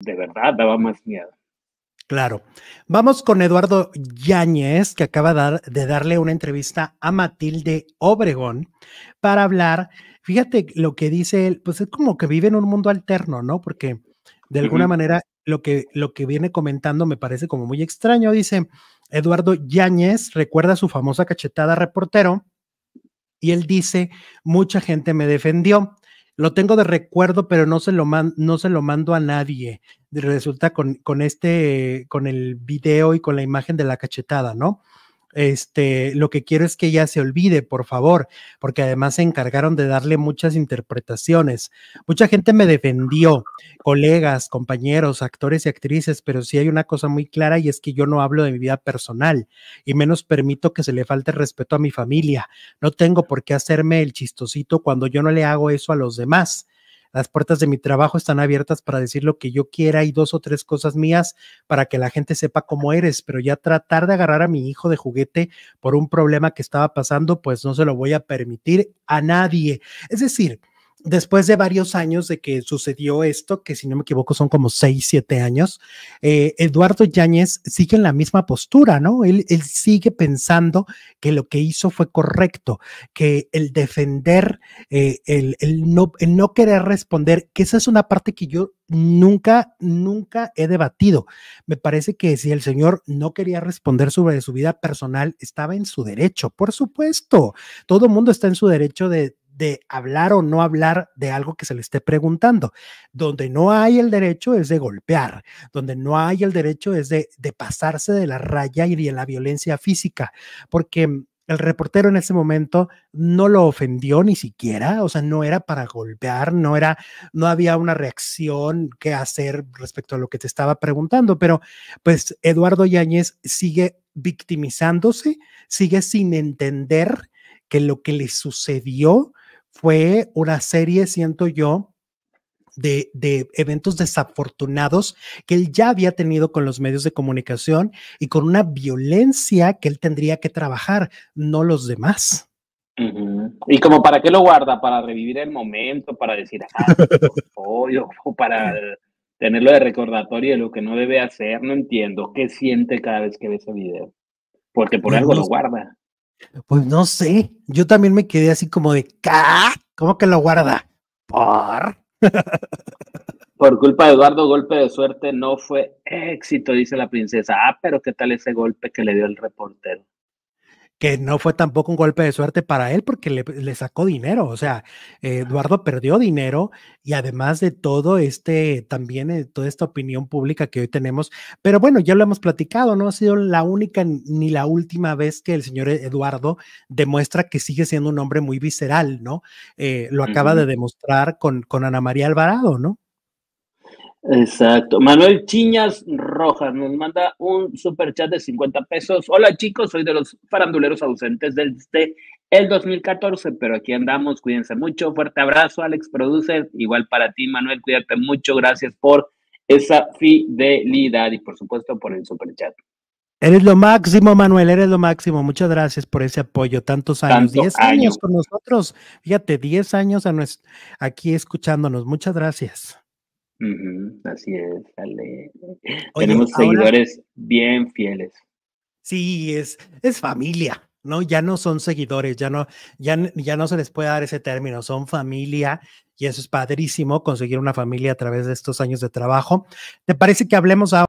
de verdad daba más miedo. Claro. Vamos con Eduardo Yáñez, que acaba de darle una entrevista a Matilde Obregón para hablar. Fíjate lo que dice él, pues es como que vive en un mundo alterno, ¿no? Porque de alguna manera lo que, lo que viene comentando me parece como muy extraño. Dice Eduardo Yáñez, recuerda su famosa cachetada reportero, y él dice, mucha gente me defendió lo tengo de recuerdo, pero no se lo, no se lo mando a nadie. Resulta con, con, este, con el video y con la imagen de la cachetada, ¿no? Este, lo que quiero es que ya se olvide, por favor, porque además se encargaron de darle muchas interpretaciones. Mucha gente me defendió, colegas, compañeros, actores y actrices, pero sí hay una cosa muy clara y es que yo no hablo de mi vida personal y menos permito que se le falte respeto a mi familia. No tengo por qué hacerme el chistosito cuando yo no le hago eso a los demás. Las puertas de mi trabajo están abiertas para decir lo que yo quiera y dos o tres cosas mías para que la gente sepa cómo eres, pero ya tratar de agarrar a mi hijo de juguete por un problema que estaba pasando, pues no se lo voy a permitir a nadie. Es decir, después de varios años de que sucedió esto, que si no me equivoco son como seis siete años, eh, Eduardo Yáñez sigue en la misma postura, ¿no? Él, sigue pensando que lo que hizo fue correcto, que el defender, eh, el, no, el no querer responder, que esa es una parte que yo nunca, nunca he debatido. Me parece que si el señor no quería responder sobre su vida personal, estaba en su derecho, por supuesto. Todo el mundo está en su derecho de de hablar o no hablar de algo que se le esté preguntando. Donde no hay el derecho es de golpear, donde no hay el derecho es de, pasarse de la raya y de la violencia física, porque mm, el reportero en ese momento no lo ofendió ni siquiera, o sea, no era para golpear, no era, no había una reacción que hacer respecto a lo que te estaba preguntando, pero pues Eduardo Yáñez sigue victimizándose, sigue sin entender que lo que le sucedió fue una serie, siento yo, de, eventos desafortunados que él ya había tenido con los medios de comunicación y con una violencia que él tendría que trabajar, no los demás. Y como para qué lo guarda, para revivir el momento, para decir, ah, o para tenerlo de recordatorio de lo que no debe hacer, no entiendo qué siente cada vez que ve ese video, porque por algo lo guarda. Pues no sé, yo también me quedé así como de, ¿Cómo que lo guarda? Por. Por culpa de Eduardo, golpe de suerte no fue éxito, dice la princesa. Ah, pero ¿qué tal ese golpe que le dio el reportero? que no fue tampoco un golpe de suerte para él porque le, sacó dinero. O sea, Eduardo perdió dinero y además de todo este, también eh, toda esta opinión pública que hoy tenemos. Pero bueno, ya lo hemos platicado, no ha sido la única ni la última vez que el señor Eduardo demuestra que sigue siendo un hombre muy visceral, ¿no? Eh, lo acaba de demostrar con, con Ana María Alvarado, ¿no? Exacto. Manuel Chiñas Rojas nos manda un super chat de 50 pesos. Hola chicos, soy de los faranduleros ausentes desde el 2014, pero aquí andamos. Cuídense mucho. Fuerte abrazo, Alex Producer. Igual para ti, Manuel. Cuídate mucho. Gracias por esa fidelidad y por supuesto por el super chat. Eres lo máximo, Manuel, eres lo máximo. Muchas gracias por ese apoyo. Tantos años, 10 años. con nosotros. Fíjate, 10 años aquí escuchándonos. Muchas gracias así es, Tenemos seguidores bien fieles. Sí, es, es familia, ¿no? Ya no son seguidores, ya no, ya, ya no se les puede dar ese término, son familia y eso es padrísimo, conseguir una familia a través de estos años de trabajo. ¿Te parece que hablemos ahora?